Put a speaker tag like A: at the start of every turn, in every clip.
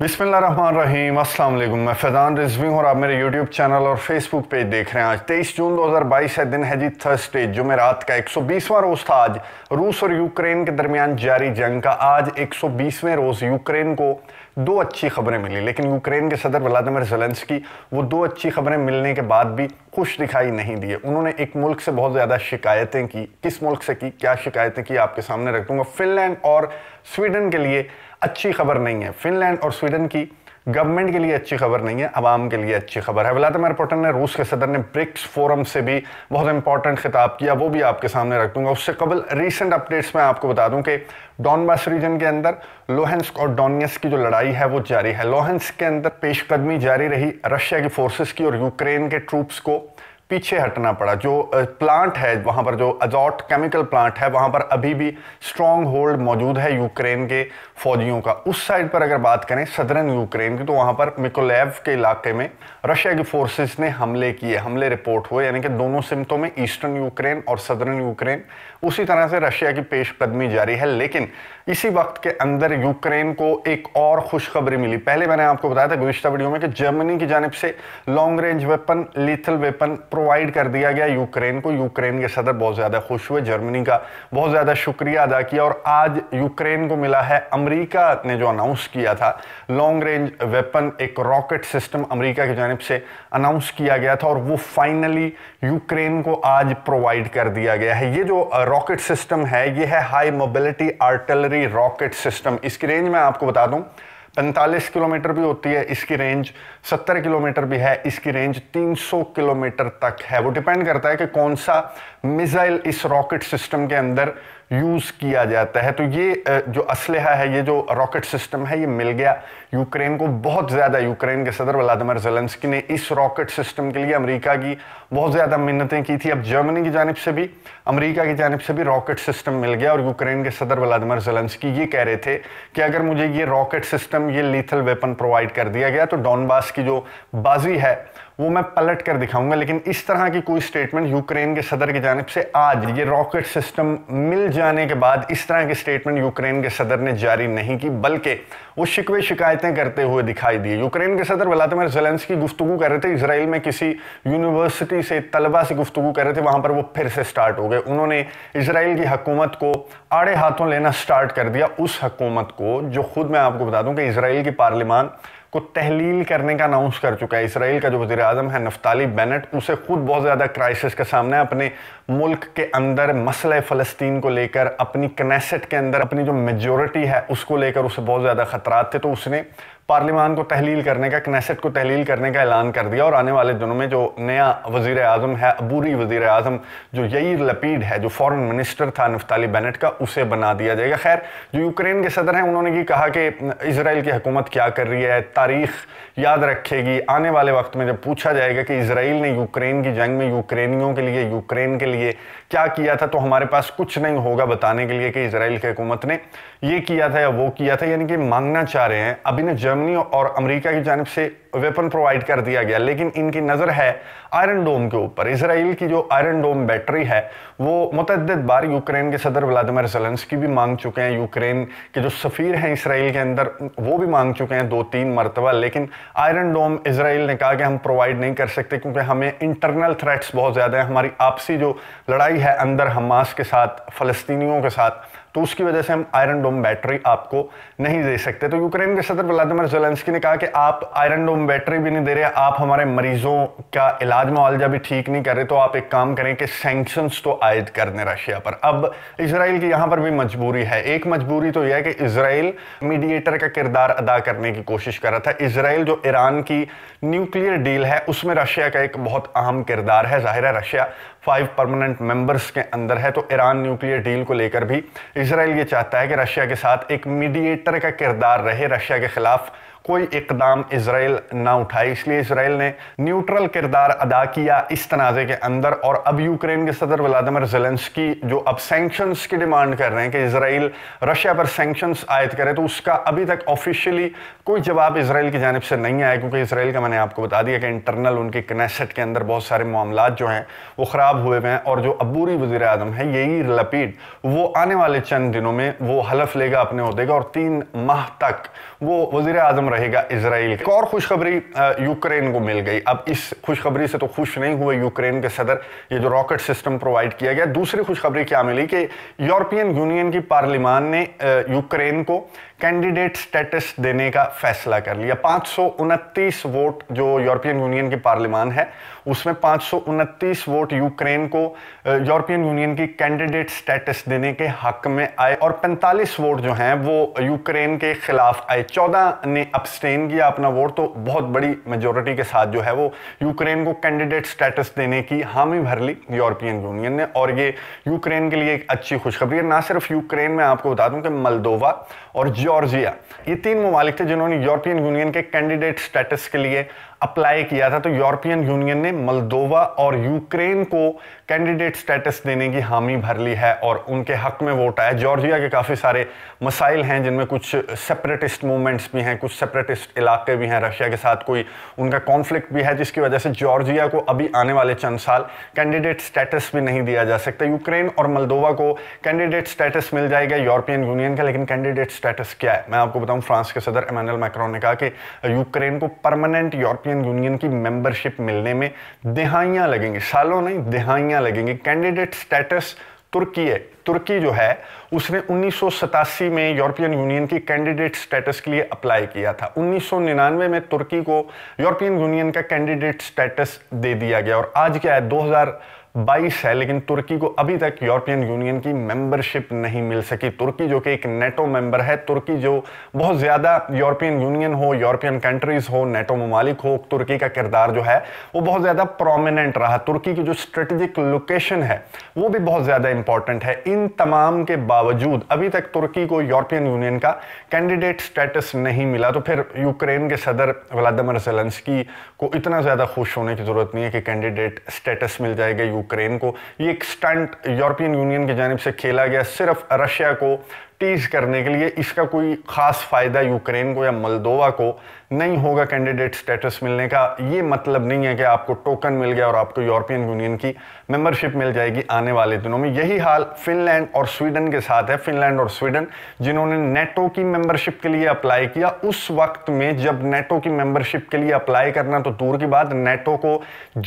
A: बिसमीम अस्सलाम वालेकुम मैं फैजान रिजवी हूँ और आप मेरे यूट्यूब चैनल और फेसबुक पेज देख रहे हैं आज 23 जून 2022 है दिन है जी थर्सडे रात का 120वां रोज़ था आज रूस और यूक्रेन के दरमियान जारी जंग का आज 120वें रोज़ यूक्रेन को दो अच्छी खबरें मिली लेकिन यूक्रेन के सदर व्लादिमिर की वो दो अच्छी खबरें मिलने के बाद भी खुश दिखाई नहीं दिए उन्होंने एक मुल्क से बहुत ज़्यादा शिकायतें की किस मुल्क से की क्या शिकायतें की आपके सामने रख दूँगा फिनलैंड और स्वीडन के लिए अच्छी खबर नहीं है फिनलैंड और स्वीडन की गवर्नमेंट के लिए अच्छी खबर नहीं है आवाम के लिए अच्छी खबर है व्लादिमिर पुटिन ने रूस के सदर ने ब्रिक्स फोरम से भी बहुत इंपॉर्टेंट खिताब किया वो भी आपके सामने रख दूंगा उससे कबल रीसेंट अपडेट्स में आपको बता दूं कि डॉनबास रीजन के अंदर लोहेंस्क और डोनियस की जो लड़ाई है वो जारी है लोहेंस के अंदर पेशकदमी जारी रही रशिया की फोर्सेस की और यूक्रेन के ट्रूप्स को पीछे हटना पड़ा जो प्लांट है वहाँ पर जो अजॉट केमिकल प्लांट है वहाँ पर अभी भी स्ट्रॉन्ग होल्ड मौजूद है यूक्रेन के फौजियों का उस साइड पर अगर बात करें सदरन यूक्रेन की तो वहाँ पर मिकोलेव के इलाके में रशिया की फोर्सेस ने हमले किए हमले रिपोर्ट हुए यानी कि दोनों सिमतों में ईस्टर्न यूक्रेन और सदरन यूक्रेन उसी तरह से रशिया की पेश जारी है लेकिन इसी वक्त के अंदर यूक्रेन को एक और खुशखबरी मिली पहले मैंने आपको बताया था गुजशत वीडियो में कि जर्मनी की जानब से long range weapon lethal weapon provide कर दिया गया यूक्रेन को यूक्रेन के सदर बहुत ज़्यादा खुश हुए जर्मनी का बहुत ज़्यादा शुक्रिया अदा किया और आज यूक्रेन को मिला है अमेरिका ने जो अनाउंस किया था लॉन्ग रेंज वेपन एक रॉकेट सिस्टम अमेरिका की जानब से अनाउंस किया गया था और वो फाइनली यूक्रेन को आज प्रोवाइड कर दिया गया है ये जो रॉकेट सिस्टम है ये है high mobility artillery rocket system इसकी रेंज मैं आपको बता दूँ पैंतालीस किलोमीटर भी होती है इसकी रेंज सत्तर किलोमीटर भी है इसकी रेंज 300 किलोमीटर तक है वो डिपेंड करता है कि कौन सा मिसाइल इस रॉकेट सिस्टम के अंदर यूज़ किया जाता है तो ये जो असलहा है ये जो रॉकेट सिस्टम है ये मिल गया यूक्रेन को बहुत ज़्यादा यूक्रेन के सदर व्लादिमिर जेलेंस्की ने इस रॉकेट सिस्टम के लिए अमेरिका की बहुत ज़्यादा मिन्नतें की थी अब जर्मनी की जानब से भी अमेरिका की जानब से भी रॉकेट सिस्टम मिल गया और यूक्रेन के सदर व्लादिमिर जेलेंस्की ये कह रहे थे कि अगर मुझे ये रॉकेट सिस्टम ये लीथल वेपन प्रोवाइड कर दिया गया तो डॉनबास की जो बाजी है वो मैं पलट कर दिखाऊंगा लेकिन इस तरह की कोई स्टेटमेंट यूक्रेन के सदर की जानब से आज ये रॉकेट सिस्टम मिल जाने के बाद इस तरह की स्टेटमेंट यूक्रेन के सदर ने जारी नहीं की बल्कि वो शिकवे शिकायतें करते हुए दिखाई दिए यूक्रेन के सदर व्लादिमिर की गुफ्तु कर रहे थे इसराइल में किसी यूनिवर्सिटी से तलबा से गुफ्तु कर रहे थे वहाँ पर वो फिर से स्टार्ट हो गए उन्होंने इसराइल की हकूमत को आड़े हाथों लेना स्टार्ट कर दिया उस हकूमत को जो खुद मैं आपको बता दूँ कि इसराइल की पार्लियामान को तहलील करने का अनाउंस कर चुका है इसराइल का जो वजी अजम है नफ्ताली बेनेट उसे खुद बहुत ज़्यादा क्राइसिस का सामना है अपने मुल्क के अंदर मसले फ़लस्तीन को लेकर अपनी कनेसेट के अंदर अपनी जो मेजोरिटी है उसको लेकर उसे बहुत ज़्यादा ख़तरात थे तो उसने पार्लियामान को तहलील करने का कनेसट को तहलील करने का ऐलान कर दिया और आने वाले दिनों में जो नया वज़ी अजम है अबूरी वजीर अजम जो यही लपीड है जो फॉरेन मिनिस्टर था नफ्ताली बेनेट का उसे बना दिया जाएगा खैर जो यूक्रेन के सदर हैं उन्होंने ये कहा कि इसराइल की हुकूमत क्या कर रही है तारीख याद रखेगी आने वाले वक्त में जब पूछा जाएगा कि इसराइल ने यूक्रेन की जंग में यूक्रेनियों के लिए यूक्रेन के लिए क्या किया था तो हमारे पास कुछ नहीं होगा बताने के लिए कि इसराइल की हुकूमत ने ये किया था या वो किया था यानी कि मांगना चाह रहे हैं अभी ने जर्म जर्मनी और अमेरिका की जानब से वेपन प्रोवाइड कर दिया गया लेकिन इनकी नज़र है आयरन डोम के ऊपर इसराइल की जो आयरन डोम बैटरी है वो मतद बार यूक्रेन के सदर व्लादिमिर जलेंस की भी मांग चुके हैं यूक्रेन के जो सफ़ीर हैं इसराइल के अंदर वो भी मांग चुके हैं दो तीन मरतबा लेकिन आयरन डोम इसराइल ने कहा कि हम प्रोवाइड नहीं कर सकते क्योंकि हमें इंटरनल थ्रेट्स बहुत ज़्यादा हैं हमारी आपसी जो लड़ाई है अंदर हमास के साथ फ़लस्तियों के साथ तो उसकी वजह से हम आयरन डोम बैटरी आपको नहीं दे सकते तो यूक्रेन के सदर व्लादिमिर जेलेंस्की ने कहा कि आप आयरन डोम बैटरी भी नहीं दे रहे आप हमारे मरीजों का इलाज मुआवजा भी ठीक नहीं कर रहे तो आप एक काम करें कि सेंक्शंस तो आयद कर दें रशिया पर अब इसराइल की यहाँ पर भी मजबूरी है एक मजबूरी तो यह है कि इसराइल मीडिएटर का किरदार अदा करने की कोशिश कर रहा था इसराइल जो ईरान की न्यूक्लियर डील है उसमें रशिया का एक बहुत अहम किरदार है जाहिर है रशिया फाइव परमानेंट मेंबर्स के अंदर है तो ईरान न्यूक्लियर डील को लेकर भी इसराइल ये चाहता है कि रशिया के साथ एक मीडिएटर का किरदार रहे रशिया के ख़िलाफ़ कोई इकदाम इसराइल ना उठाए इसलिए इसराइल ने न्यूट्रल किरदार अदा किया इस तनाज़े के अंदर और अब यूक्रेन के सदर व्लादिमिर जेलेंस्की जो अब सेंक्शंस की डिमांड कर रहे हैं कि इसराइल रशिया पर सेंक्शंस आयद करे तो उसका अभी तक ऑफिशियली कोई जवाब इसराइल की जानब से नहीं आया क्योंकि इसराइल का मैंने आपको बता दिया कि इंटरनल उनके कनेसेट के अंदर बहुत सारे मामला जो हैं वो ख़राब हुए हुए हैं और जो अबूरी वजीर अजम है यही लपीट वो आने वाले चंद दिनों में वो हलफ लेगा अपने अहदे और तीन माह तक वो वजीर अजम रहेगा इसराइल एक और खुशखबरी यूक्रेन को मिल गई अब इस खुशखबरी से तो खुश नहीं हुए यूक्रेन के सदर ये जो रॉकेट सिस्टम प्रोवाइड किया गया दूसरी खुशखबरी क्या मिली कि यूरोपियन यूनियन की पार्लिमान ने यूक्रेन को कैंडिडेट स्टेटस देने का फैसला कर लिया पाँच वोट जो यूरोपियन यूनियन की पार्लिमान है उसमें पाँच वोट यूक्रेन को यूरोपियन यूनियन की कैंडिडेट स्टेटस देने के हक में आए और 45 वोट जो हैं वो यूक्रेन के खिलाफ आए 14 ने अपस्टेन किया अपना वोट तो बहुत बड़ी मेजोरिटी के साथ जो है वो यूक्रेन को कैंडिडेट स्टेटस देने की हामी भर ली यूरोपियन यूनियन ने और ये यूक्रेन के लिए एक अच्छी खुशखबरी है ना सिर्फ यूक्रेन में आपको बता दूं कि मलदोवा और जॉर्जिया ये तीन ममालिक थे जिन्होंने यूरोपियन यूनियन के कैंडिडेट स्टेटस के लिए अप्लाई किया था तो यूरोपियन यूनियन ने मलदोवा और यूक्रेन को कैंडिडेट स्टेटस देने की हामी भर ली है और उनके हक में वोट आया जॉर्जिया के काफ़ी सारे मसाइल हैं जिनमें कुछ सेपरेटिस्ट मूवमेंट्स भी हैं कुछ सेपरेटिस्ट इलाके भी हैं रशिया के साथ कोई उनका कॉन्फ्लिक्ट भी है जिसकी वजह से जॉर्जिया को अभी आने वाले चंद साल कैंडिडेट स्टेटस भी नहीं दिया जा सकता यूक्रेन और मलदोवा को कैंडिडेट स्टेटस मिल जाएगा यूरोपियन यूनियन का लेकिन कैंडिडेट स्टेटस क्या है मैं आपको बताऊँ फ्रांस के सदर एमानुअल मैक्रोन ने कहा कि यूक्रेन को परमानेंट यूरोपियन यूरोपियन यूनियन की मेंबरशिप मिलने में दिहाइयाँ लगेंगी सालों नहीं दिहाइयाँ लगेंगी कैंडिडेट स्टेटस तुर्की है तुर्की जो है उसने उन्नीस में यूरोपियन यूनियन की कैंडिडेट स्टेटस के लिए अप्लाई किया था 1999 में तुर्की को यूरोपियन यूनियन का कैंडिडेट स्टेटस दे दिया गया और आज क्या है 2000 बाईस है लेकिन तुर्की को अभी तक यूरोपियन यूनियन की मेंबरशिप नहीं मिल सकी तुर्की जो कि एक नेटो मेंबर है तुर्की जो बहुत ज़्यादा यूरोपियन यूनियन हो यूरोपियन कंट्रीज़ हो नेटो ममालिक हो तुर्की का किरदार जो है वो बहुत ज़्यादा प्रोमिनेंट रहा तुर्की की जो स्ट्रेटजिक लोकेशन है वो भी बहुत ज़्यादा इंपॉर्टेंट है इन तमाम के बावजूद अभी तक तुर्की को यूरोपियन यूनियन का कैंडिडेट स्टेटस नहीं मिला तो फिर यूक्रेन के सदर व्लादिमिर जेलेंस्की को इतना ज़्यादा खुश होने की ज़रूरत नहीं है कि कैंडिडेट स्टेटस मिल जाएगा यू यूक्रेन को ये एक स्टंट यूरोपियन यूनियन की जानब से खेला गया सिर्फ रशिया को टीज करने के लिए इसका कोई ख़ास फ़ायदा यूक्रेन को या मलदोवा को नहीं होगा कैंडिडेट स्टेटस मिलने का ये मतलब नहीं है कि आपको टोकन मिल गया और आपको यूरोपियन यूनियन की मेंबरशिप मिल जाएगी आने वाले दिनों में यही हाल फिनलैंड और स्वीडन के साथ है फिनलैंड और स्वीडन जिन्होंने नेटो की मेंबरशिप के लिए अप्लाई किया उस वक्त में जब नेटो की मेंबरशिप के लिए अप्लाई करना तो दूर की बात नेटो को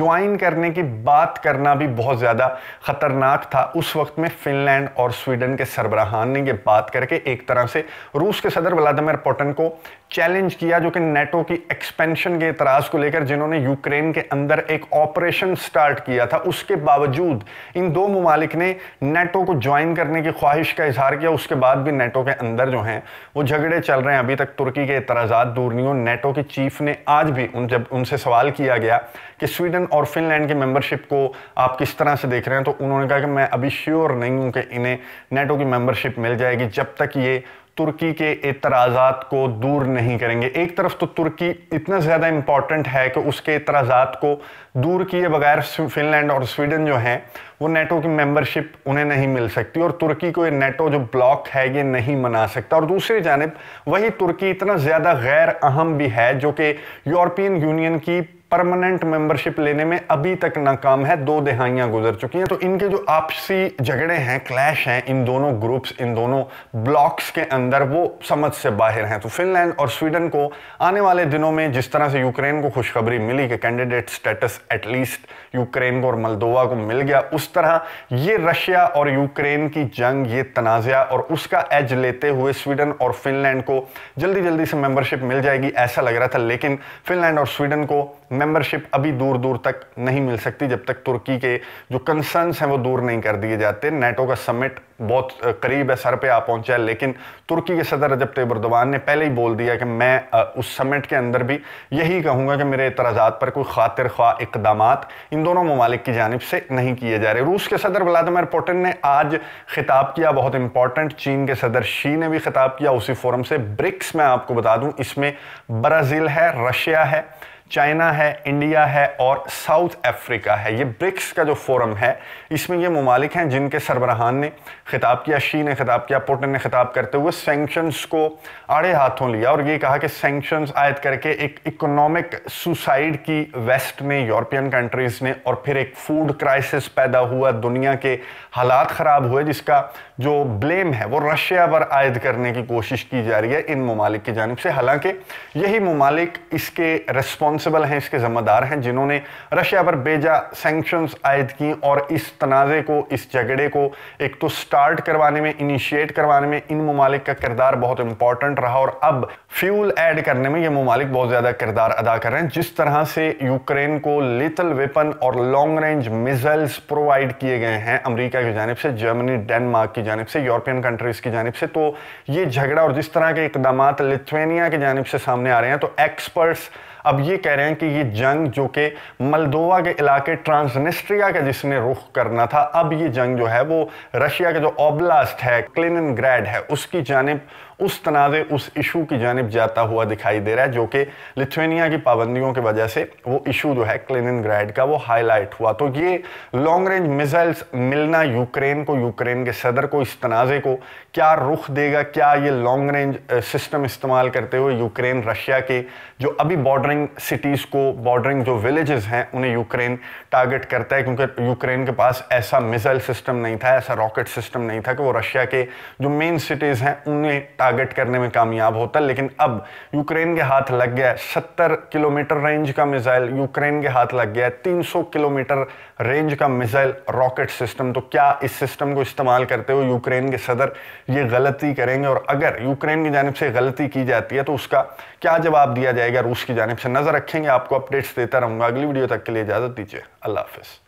A: ज्वाइन करने की बात करना भी बहुत ज़्यादा ख़तरनाक था उस वक्त में फिनलैंड और स्वीडन के सरबराहान ने यह बात बात करके एक तरह से रूस के सदर व्लादिमिर पुटिन को चैलेंज किया जो कि नेटो की एक्सपेंशन के इतराज को लेकर जिन्होंने यूक्रेन के अंदर एक ऑपरेशन स्टार्ट किया था उसके बावजूद इन दो ममालिक ने नेटो को ज्वाइन करने की ख्वाहिश का इजहार किया उसके बाद भी नेटो के अंदर जो हैं वो झगड़े चल रहे हैं अभी तक तुर्की के इतराजात दूर नहीं हो नेटो के चीफ ने आज भी उन जब उनसे सवाल किया गया कि स्वीडन और फिनलैंड की मेंबरशिप को आप किस तरह से देख रहे हैं तो उन्होंने कहा कि मैं अभी श्योर नहीं हूँ कि इन्हें नेटो की मेंबरशिप मिल जाएगी जब तक ये तुर्की के एतराज़ात को दूर नहीं करेंगे एक तरफ तो तुर्की इतना ज़्यादा इम्पॉर्टेंट है कि उसके एतराज़ात को दूर किए बगैर फिनलैंड और स्वीडन जो हैं वो नेटो की मेंबरशिप उन्हें नहीं मिल सकती और तुर्की को ये नेटो जो ब्लॉक है ये नहीं मना सकता और दूसरी जानब वही तुर्की इतना ज़्यादा गैर अहम भी है जो कि यूरोपियन यूनियन की परमानेंट मेंबरशिप लेने में अभी तक नाकाम है दो दहाइयाँ गुजर चुकी हैं तो इनके जो आपसी झगड़े हैं क्लैश हैं इन दोनों ग्रुप्स इन दोनों ब्लॉक्स के अंदर वो समझ से बाहर हैं तो फिनलैंड और स्वीडन को आने वाले दिनों में जिस तरह से यूक्रेन को खुशखबरी मिली कि कैंडिडेट स्टेटस एटलीस्ट यूक्रेन को और मलदोवा को मिल गया उस तरह ये रशिया और यूक्रेन की जंग ये तनाज़ा और उसका एज लेते हुए स्वीडन और फिनलैंड को जल्दी जल्दी से मेम्बरशिप मिल जाएगी ऐसा लग रहा था लेकिन फिनलैंड और स्वीडन को मेंबरशिप अभी दूर दूर तक नहीं मिल सकती जब तक तुर्की के जो कंसर्न्स हैं वो दूर नहीं कर दिए जाते नेटो का समिट बहुत करीब है सर पे आ पहुंचा है लेकिन तुर्की के सदर रजब तैयब ने पहले ही बोल दिया कि मैं उस समिट के अंदर भी यही कहूँगा कि मेरे एतराज़ा पर कोई खातिर ख्वा इकदाम इन दोनों ममालिक की जानब से नहीं किए जा रहे रूस के सदर व्लादिमिर पुटिन ने आज खिताब किया बहुत इंपॉर्टेंट चीन के सदर शी ने भी खिताब किया उसी फोरम से ब्रिक्स में आपको बता दूँ इसमें ब्राज़ील है रशिया है चाइना है इंडिया है और साउथ अफ्रीका है ये ब्रिक्स का जो फोरम है इसमें ये ममालिक हैं जिनके सरबराहान ने खिताब किया शी ने खिताब किया पुटिन ने खिताब करते हुए सेंक्शंस को आड़े हाथों लिया और ये कहा कि सेंक्शंस आयद करके एक इकोनॉमिक सुसाइड की वेस्ट में यूरोपियन कंट्रीज़ ने और फिर एक फूड क्राइसिस पैदा हुआ दुनिया के हालात ख़राब हुए जिसका जो ब्लेम है वो रशिया पर आयद करने की कोशिश की जा रही है इन ममालिक जानब से हालांकि यही ममालिक इसके रेस्पॉन्स रिस्पॉन्सिबल हैं इसके ज़िम्मेदार हैं जिन्होंने रशिया पर बेजा सेंक्शंस आयद की और इस तनाज़े को इस झगड़े को एक तो स्टार्ट करवाने में इनिशिएट करवाने में इन ममालिक का किरदार बहुत इंपॉर्टेंट रहा और अब फ्यूल ऐड करने में ये ममालिक बहुत ज़्यादा किरदार अदा कर रहे हैं जिस तरह से यूक्रेन को लिथल वेपन और लॉन्ग रेंज मिजाइल्स प्रोवाइड किए गए हैं अमरीका की जानब से जर्मनी डेनमार्क की जानब से यूरोपियन कंट्रीज़ की जानब से तो ये झगड़ा और जिस तरह के इकदाम लिथुनिया की जानब से सामने आ रहे हैं तो एक्सपर्ट्स अब ये कह कह रहे हैं कि ये जंग जो कि मलदोवा के इलाके ट्रांसनिस्ट्रिया का जिसने रुख करना था अब ये जंग जो है वो रशिया के जो ओब्लास्ट है क्लिन है उसकी जानब उस तनाज़े उस इशू की जानब जाता हुआ दिखाई दे रहा है जो कि लिथुनिया की पाबंदियों की वजह से वो इशू जो है क्लिन का वो हाईलाइट हुआ तो ये लॉन्ग रेंज मिज़ाइल्स मिलना यूक्रेन को यूक्रेन के सदर को इस तनाज़े को क्या रुख देगा क्या ये लॉन्ग रेंज सिस्टम इस्तेमाल करते हुए यूक्रेन रशिया के जो अभी बॉर्डरिंग सिटीज़ को बॉर्डरिंग जो विलेजेस हैं उन्हें यूक्रेन टारगेट करता है क्योंकि यूक्रेन के पास ऐसा मिज़ाइल सिस्टम नहीं था ऐसा रॉकेट सिस्टम नहीं था कि वो रशिया के जो मेन सिटीज़ हैं उन्हें टारगेट करने में कामयाब होता लेकिन अब यूक्रेन के हाथ लग गया सत्तर किलोमीटर रेंज का मिसाइल यूक्रेन के हाथ लग गया है तीन किलोमीटर रेंज का मिसाइल रॉकेट सिस्टम तो क्या इस सिस्टम को इस्तेमाल करते हुए यूक्रेन के सदर ये गलती करेंगे और अगर यूक्रेन की जानब से गलती की जाती है तो उसका क्या जवाब दिया जाएगा रूस की जानब से नज़र रखेंगे आपको अपडेट्स देता रहूंगा अगली वीडियो तक के लिए इजाज़त दीजिए अल्लाह हाफिज़